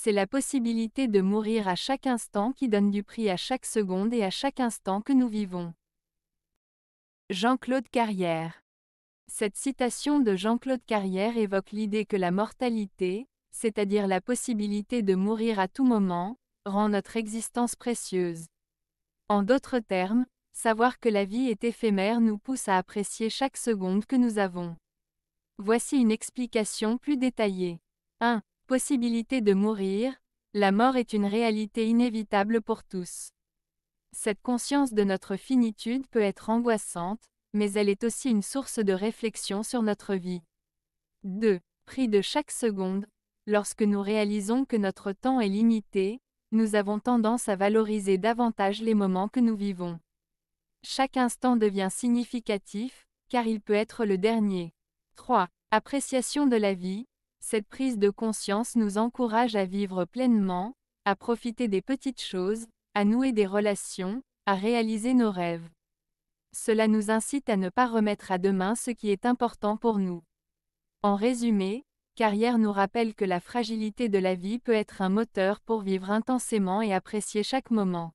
c'est la possibilité de mourir à chaque instant qui donne du prix à chaque seconde et à chaque instant que nous vivons. Jean-Claude Carrière Cette citation de Jean-Claude Carrière évoque l'idée que la mortalité, c'est-à-dire la possibilité de mourir à tout moment, rend notre existence précieuse. En d'autres termes, savoir que la vie est éphémère nous pousse à apprécier chaque seconde que nous avons. Voici une explication plus détaillée. 1 possibilité de mourir, la mort est une réalité inévitable pour tous. Cette conscience de notre finitude peut être angoissante, mais elle est aussi une source de réflexion sur notre vie. 2. Prix de chaque seconde. Lorsque nous réalisons que notre temps est limité, nous avons tendance à valoriser davantage les moments que nous vivons. Chaque instant devient significatif, car il peut être le dernier. 3. Appréciation de la vie. Cette prise de conscience nous encourage à vivre pleinement, à profiter des petites choses, à nouer des relations, à réaliser nos rêves. Cela nous incite à ne pas remettre à demain ce qui est important pour nous. En résumé, Carrière nous rappelle que la fragilité de la vie peut être un moteur pour vivre intensément et apprécier chaque moment.